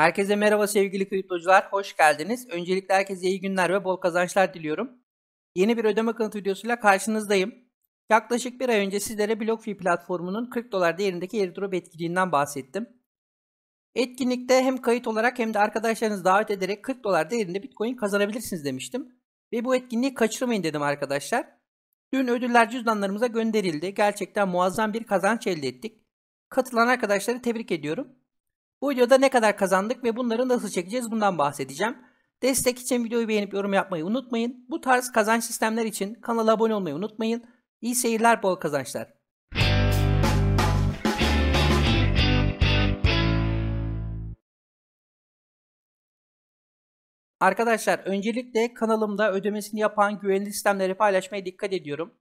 Herkese merhaba sevgili kriptocular, hoş geldiniz. Öncelikle herkese iyi günler ve bol kazançlar diliyorum. Yeni bir ödeme kanıt videosuyla karşınızdayım. Yaklaşık bir ay önce sizlere BlockFi platformunun 40 dolar değerindeki airdrop etkinliğinden bahsettim. Etkinlikte hem kayıt olarak hem de arkadaşlarınızı davet ederek 40 dolar değerinde Bitcoin kazanabilirsiniz demiştim. Ve bu etkinliği kaçırmayın dedim arkadaşlar. Dün ödüller cüzdanlarımıza gönderildi. Gerçekten muazzam bir kazanç elde ettik. Katılan arkadaşları tebrik ediyorum. Bu videoda ne kadar kazandık ve bunları nasıl çekeceğiz bundan bahsedeceğim. Destek için videoyu beğenip yorum yapmayı unutmayın. Bu tarz kazanç sistemler için kanala abone olmayı unutmayın. İyi seyirler bol kazançlar. Arkadaşlar öncelikle kanalımda ödemesini yapan güvenli sistemleri paylaşmaya dikkat ediyorum.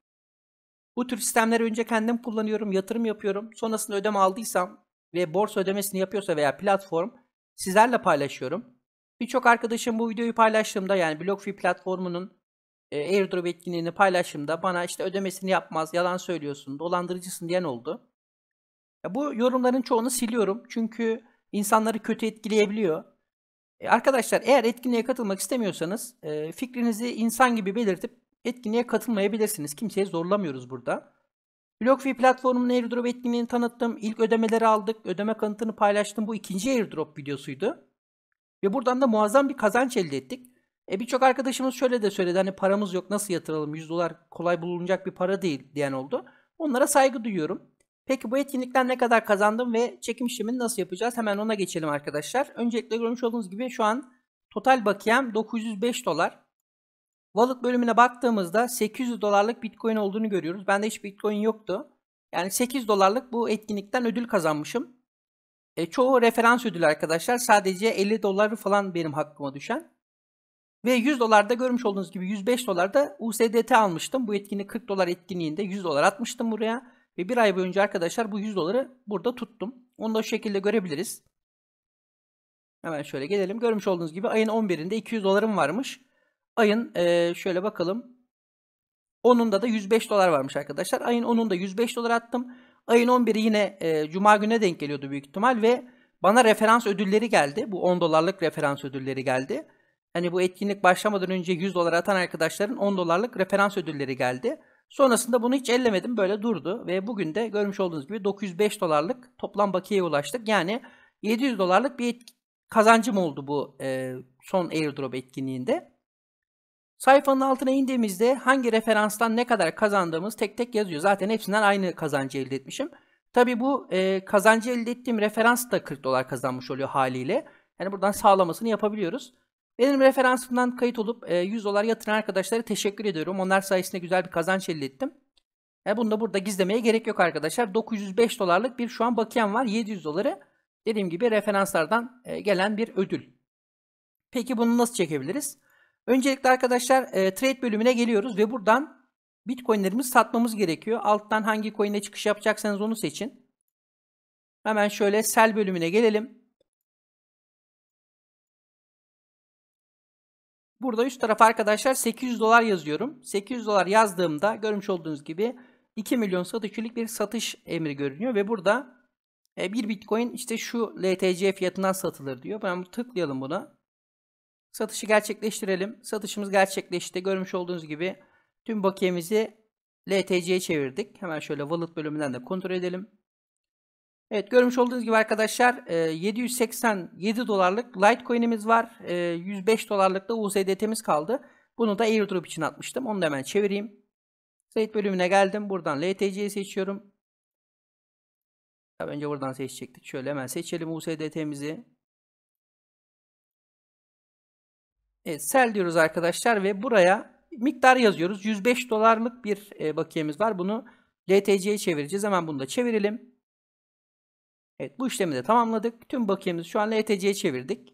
Bu tür sistemleri önce kendim kullanıyorum, yatırım yapıyorum. Sonrasında ödeme aldıysam ve borsa ödemesini yapıyorsa veya platform sizlerle paylaşıyorum. Birçok arkadaşım bu videoyu paylaştığımda yani BlockFi platformunun e, airdrop etkinliğini paylaştığımda bana işte ödemesini yapmaz, yalan söylüyorsun, dolandırıcısın diyen oldu. Ya bu yorumların çoğunu siliyorum çünkü insanları kötü etkileyebiliyor. E, arkadaşlar eğer etkinliğe katılmak istemiyorsanız e, fikrinizi insan gibi belirtip etkinliğe katılmayabilirsiniz. Kimseye zorlamıyoruz burada. BlockFi platformunun airdrop etkinliğini tanıttım. İlk ödemeleri aldık. Ödeme kanıtını paylaştım. Bu ikinci airdrop videosuydu. Ve buradan da muazzam bir kazanç elde ettik. E birçok arkadaşımız şöyle de söyledi hani paramız yok nasıl yatıralım 100 dolar kolay bulunacak bir para değil diyen oldu. Onlara saygı duyuyorum. Peki bu etkinlikten ne kadar kazandım ve çekim işlemini nasıl yapacağız? Hemen ona geçelim arkadaşlar. Öncelikle görmüş olduğunuz gibi şu an total bakiyem 905 dolar. Wallet bölümüne baktığımızda 800 dolarlık Bitcoin olduğunu görüyoruz. Bende hiç Bitcoin yoktu. Yani 8 dolarlık bu etkinlikten ödül kazanmışım. E, çoğu referans ödülü arkadaşlar. Sadece 50 doları falan benim hakkıma düşen. Ve 100 dolarda görmüş olduğunuz gibi 105 dolarda USDT almıştım. Bu etkinlik 40 dolar etkinliğinde 100 dolar atmıştım buraya. Ve bir ay boyunca arkadaşlar bu 100 doları burada tuttum. Onu da o şekilde görebiliriz. Hemen şöyle gelelim. Görmüş olduğunuz gibi ayın 11'inde 200 dolarım varmış. Ayın e, şöyle bakalım. 10'unda da 105 dolar varmış arkadaşlar. Ayın 10'unda 105 dolar attım. Ayın 11'i yine e, cuma gününe denk geliyordu büyük ihtimal ve bana referans ödülleri geldi. Bu 10 dolarlık referans ödülleri geldi. Hani bu etkinlik başlamadan önce 100 dolar atan arkadaşların 10 dolarlık referans ödülleri geldi. Sonrasında bunu hiç ellemedim böyle durdu ve bugün de görmüş olduğunuz gibi 905 dolarlık toplam bakiyeye ulaştık. Yani 700 dolarlık bir kazancım oldu bu e, son airdrop etkinliğinde. Sayfanın altına indiğimizde hangi referanstan ne kadar kazandığımız tek tek yazıyor. Zaten hepsinden aynı kazancı elde etmişim. Tabi bu e, kazancı elde ettiğim referans da 40 dolar kazanmış oluyor haliyle. Yani buradan sağlamasını yapabiliyoruz. Benim referansımdan kayıt olup e, 100 dolar yatıran arkadaşlara teşekkür ediyorum. Onlar sayesinde güzel bir kazanç elde ettim. E, bunu da burada gizlemeye gerek yok arkadaşlar. 905 dolarlık bir şu an bakiyem var. 700 doları dediğim gibi referanslardan e, gelen bir ödül. Peki bunu nasıl çekebiliriz? Öncelikle arkadaşlar e, trade bölümüne geliyoruz ve buradan bitcoinlerimizi satmamız gerekiyor. Alttan hangi coin'e çıkış yapacaksanız onu seçin. Hemen şöyle sell bölümüne gelelim. Burada üst taraf arkadaşlar 800 dolar yazıyorum. 800 dolar yazdığımda görmüş olduğunuz gibi 2 milyon satışlık bir satış emri görünüyor ve burada e, bir bitcoin işte şu LTC fiyatından satılır diyor. Ben tıklayalım buna. Satışı gerçekleştirelim. Satışımız gerçekleşti. Görmüş olduğunuz gibi tüm bakiyemizi LTC'ye çevirdik. Hemen şöyle wallet bölümünden de kontrol edelim. Evet görmüş olduğunuz gibi arkadaşlar 787 e, dolarlık Litecoin'imiz var. 105 e, dolarlık da USDT'miz kaldı. Bunu da airdrop için atmıştım. Onu da hemen çevireyim. Trade bölümüne geldim. Buradan LTC'yi seçiyorum. Tabii önce buradan seçecektik. Şöyle hemen seçelim USDT'mizi. Evet, sell diyoruz arkadaşlar ve buraya miktar yazıyoruz. 105 dolarlık bir e, bakiyemiz var. Bunu LTC'ye çevireceğiz. Hemen bunu da çevirelim. Evet bu işlemi de tamamladık. Tüm bakiyemizi şu an LTC'ye çevirdik.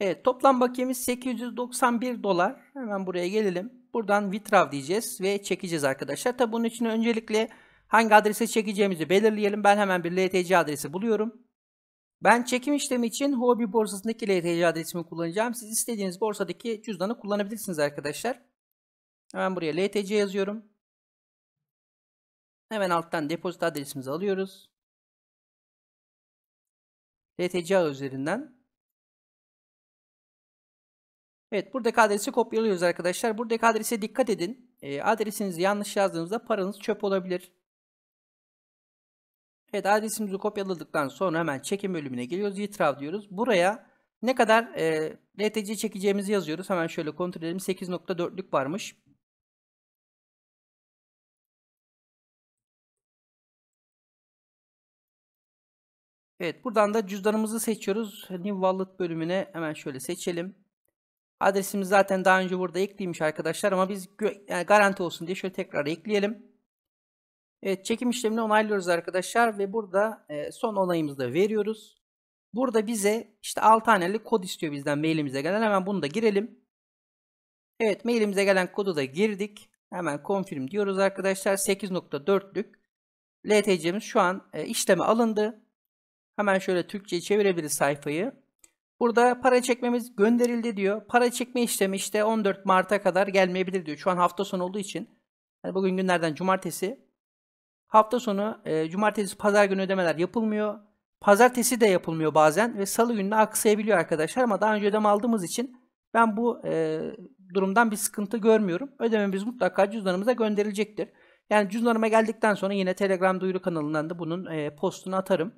Evet toplam bakiyemiz 891 dolar. Hemen buraya gelelim. Buradan withdraw diyeceğiz ve çekeceğiz arkadaşlar. Tabi bunun için öncelikle hangi adrese çekeceğimizi belirleyelim. Ben hemen bir LTC adresi buluyorum. Ben çekim işlemi için Hobi borsasındaki LTC adresimi kullanacağım. Siz istediğiniz borsadaki cüzdanı kullanabilirsiniz arkadaşlar. Hemen buraya LTC yazıyorum. Hemen alttan depozito adresimizi alıyoruz. LTC üzerinden. Evet buradaki adresi kopyalıyoruz arkadaşlar. Buradaki adrese dikkat edin. E, adresinizi yanlış yazdığınızda paranız çöp olabilir. Evet adresimizi kopyaladıktan sonra hemen çekim bölümüne geliyoruz. Yitrav diyoruz. Buraya ne kadar e, RTC çekeceğimizi yazıyoruz. Hemen şöyle kontrol edelim. 8.4'lük varmış. Evet buradan da cüzdanımızı seçiyoruz. New Wallet bölümüne hemen şöyle seçelim. Adresimiz zaten daha önce burada ekliymiş arkadaşlar ama biz yani garanti olsun diye şöyle tekrar ekleyelim. Evet çekim işlemini onaylıyoruz arkadaşlar ve burada e, son onayımızı da veriyoruz. Burada bize işte 6 haneli kod istiyor bizden mailimize gelen hemen bunu da girelim. Evet mailimize gelen kodu da girdik. Hemen confirm diyoruz arkadaşlar 8.4'lük LTC'miz şu an e, işleme alındı. Hemen şöyle Türkçe'ye çevirebiliriz sayfayı. Burada para çekmemiz gönderildi diyor. Para çekme işlemi işte 14 Mart'a kadar gelmeyebilir diyor. Şu an hafta sonu olduğu için. Yani bugün günlerden cumartesi. Hafta sonu e, cumartesi pazar günü ödemeler yapılmıyor. Pazartesi de yapılmıyor bazen ve salı gününe aksayabiliyor arkadaşlar ama daha önce ödeme aldığımız için ben bu e, durumdan bir sıkıntı görmüyorum. Ödememiz mutlaka cüzdanımıza gönderilecektir. Yani cüzdanıma geldikten sonra yine Telegram duyuru kanalından da bunun e, postunu atarım.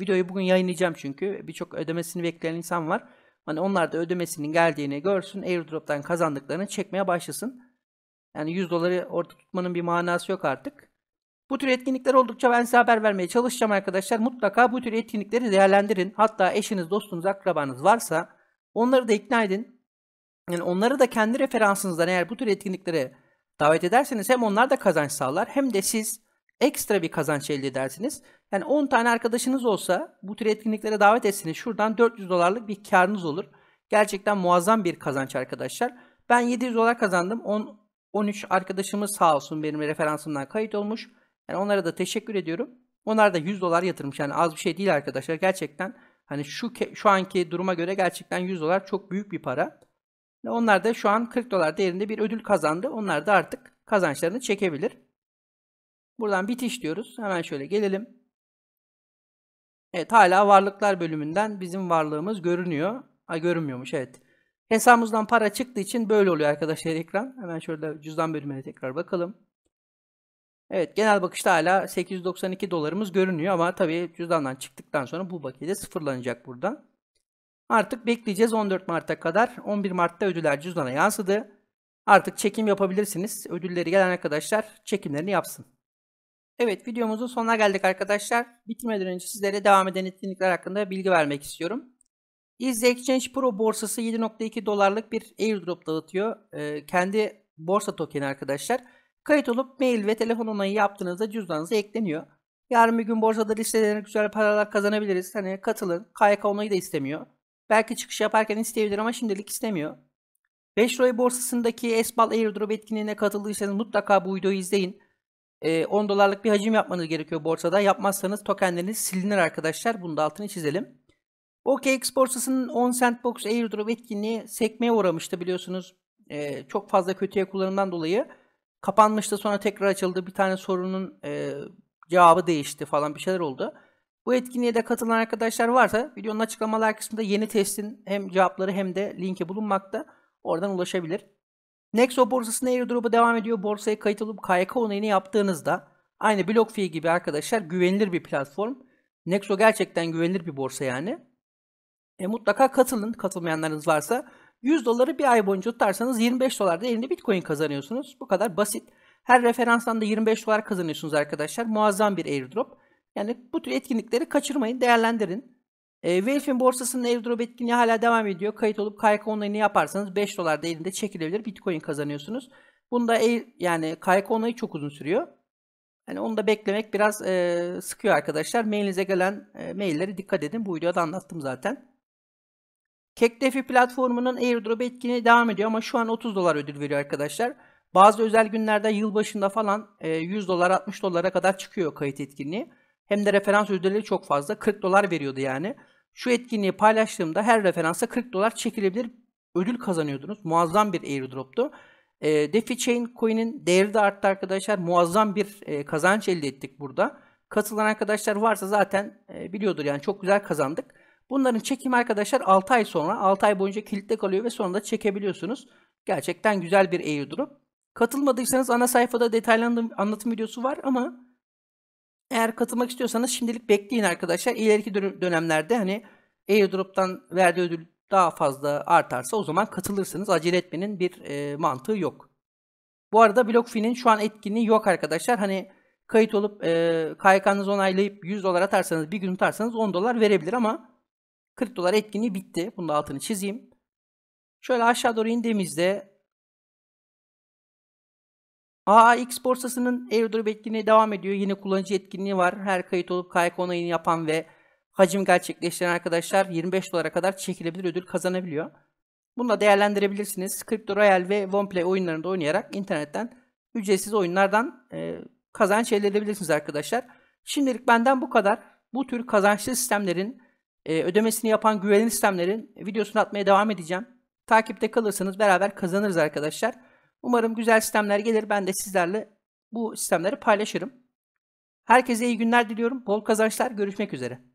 Videoyu bugün yayınlayacağım çünkü birçok ödemesini bekleyen insan var. Hani onlar da ödemesinin geldiğini görsün, airdrop'tan kazandıklarını çekmeye başlasın. Yani 100 doları orada tutmanın bir manası yok artık. Bu tür etkinlikler oldukça ben size haber vermeye çalışacağım arkadaşlar. Mutlaka bu tür etkinlikleri değerlendirin. Hatta eşiniz, dostunuz, akrabanız varsa onları da ikna edin. Yani onları da kendi referansınızdan eğer bu tür etkinliklere davet ederseniz hem onlar da kazanç sağlar hem de siz ekstra bir kazanç elde edersiniz. Yani 10 tane arkadaşınız olsa bu tür etkinliklere davet etsiniz. Şuradan 400 dolarlık bir karınız olur. Gerçekten muazzam bir kazanç arkadaşlar. Ben 700 dolar kazandım. 10, 13 arkadaşımız sağ olsun benim referansımdan kayıt olmuş. Yani onlara da teşekkür ediyorum. Onlar da 100 dolar yatırmış. Yani az bir şey değil arkadaşlar. Gerçekten hani şu şu anki duruma göre gerçekten 100 dolar çok büyük bir para. Ve onlar da şu an 40 dolar değerinde bir ödül kazandı. Onlar da artık kazançlarını çekebilir. Buradan bitiş diyoruz. Hemen şöyle gelelim. Evet hala varlıklar bölümünden bizim varlığımız görünüyor. Ha görünmüyormuş evet. Hesabımızdan para çıktığı için böyle oluyor arkadaşlar ekran. Hemen şöyle cüzdan bölümüne tekrar bakalım. Evet genel bakışta hala 892 dolarımız görünüyor ama tabii cüzdandan çıktıktan sonra bu bakiye sıfırlanacak burada. Artık bekleyeceğiz 14 Mart'a kadar. 11 Mart'ta ödüller cüzdana yansıdı. Artık çekim yapabilirsiniz. Ödülleri gelen arkadaşlar çekimlerini yapsın. Evet videomuzun sonuna geldik arkadaşlar. Bitirmeden önce sizlere devam eden etkinlikler hakkında bilgi vermek istiyorum. Easy Exchange Pro borsası 7.2 dolarlık bir airdrop dağıtıyor. Ee, kendi borsa tokeni arkadaşlar. Kayıt olup mail ve telefon onayı yaptığınızda cüzdanınıza ekleniyor. Yarın bir gün borsada listelerine güzel paralar kazanabiliriz. Hani katılın. KYK onayı da istemiyor. Belki çıkış yaparken isteyebilir ama şimdilik istemiyor. 5 Roy borsasındaki Esbal Airdrop etkinliğine katıldıysanız mutlaka bu videoyu izleyin. E, ee, 10 dolarlık bir hacim yapmanız gerekiyor borsada. Yapmazsanız tokenleriniz silinir arkadaşlar. Bunu da altını çizelim. OKX borsasının 10 Sandbox Airdrop etkinliği sekmeye uğramıştı biliyorsunuz. E, çok fazla kötüye kullanımdan dolayı kapanmıştı sonra tekrar açıldı. Bir tane sorunun e, cevabı değişti falan bir şeyler oldu. Bu etkinliğe de katılan arkadaşlar varsa videonun açıklamalar kısmında yeni testin hem cevapları hem de linki bulunmakta. Oradan ulaşabilir. Nexo borsasının airdrop'u devam ediyor. Borsaya kayıt olup KYK onayını yaptığınızda aynı BlockFi gibi arkadaşlar güvenilir bir platform. Nexo gerçekten güvenilir bir borsa yani. E, mutlaka katılın katılmayanlarınız varsa. 100 doları bir ay boyunca tutarsanız 25 dolar da elinde bitcoin kazanıyorsunuz. Bu kadar basit. Her referanstan da 25 dolar kazanıyorsunuz arkadaşlar. Muazzam bir airdrop. Yani bu tür etkinlikleri kaçırmayın, değerlendirin. E, ee, Welf'in borsasının airdrop etkinliği hala devam ediyor. Kayıt olup kayak online'ı yaparsanız 5 dolar da elinde çekilebilir bitcoin kazanıyorsunuz. Bunda air, e, yani kayak onayı çok uzun sürüyor. Yani onu da beklemek biraz e, sıkıyor arkadaşlar. Mailinize gelen e, maillere dikkat edin. Bu videoda anlattım zaten. Kekdefi platformunun airdrop etkinliği devam ediyor ama şu an 30 dolar ödül veriyor arkadaşlar. Bazı özel günlerde yılbaşında falan 100 e, dolar 60 dolara kadar çıkıyor kayıt etkinliği. Hem de referans ödülleri çok fazla 40 dolar veriyordu yani. Şu etkinliği paylaştığımda her referansa 40 dolar çekilebilir ödül kazanıyordunuz. Muazzam bir airdrop'tu. E, DeFi Chain Coin'in değeri de arttı arkadaşlar. Muazzam bir e, kazanç elde ettik burada. Katılan arkadaşlar varsa zaten e, biliyordur yani çok güzel kazandık. Bunların çekimi arkadaşlar 6 ay sonra 6 ay boyunca kilitte kalıyor ve sonunda çekebiliyorsunuz. Gerçekten güzel bir airdrop. Katılmadıysanız ana sayfada detaylı anlatım videosu var ama eğer katılmak istiyorsanız şimdilik bekleyin arkadaşlar. İleriki dönemlerde hani airdrop'tan verdiği ödül daha fazla artarsa o zaman katılırsınız. Acele etmenin bir e, mantığı yok. Bu arada BlockFi'nin şu an etkinliği yok arkadaşlar. Hani kayıt olup e, KYK'nızı onaylayıp 100 dolar atarsanız bir gün tutarsanız 10 dolar verebilir ama 40 dolar etkinliği bitti. Bunu da altını çizeyim. Şöyle aşağı doğru indiğimizde Aa AAX borsasının airdrop etkinliği devam ediyor. Yine kullanıcı etkinliği var. Her kayıt olup kayık onayını yapan ve hacim gerçekleştiren arkadaşlar 25 dolara kadar çekilebilir ödül kazanabiliyor. Bunu da değerlendirebilirsiniz. Crypto Royale ve OnePlay oyunlarında oynayarak internetten ücretsiz oyunlardan e, kazanç elde edebilirsiniz arkadaşlar. Şimdilik benden bu kadar. Bu tür kazançlı sistemlerin e, ödemesini yapan güvenli sistemlerin videosunu atmaya devam edeceğim. Takipte kalırsanız beraber kazanırız arkadaşlar. Umarım güzel sistemler gelir. Ben de sizlerle bu sistemleri paylaşırım. Herkese iyi günler diliyorum. Bol kazançlar. Görüşmek üzere.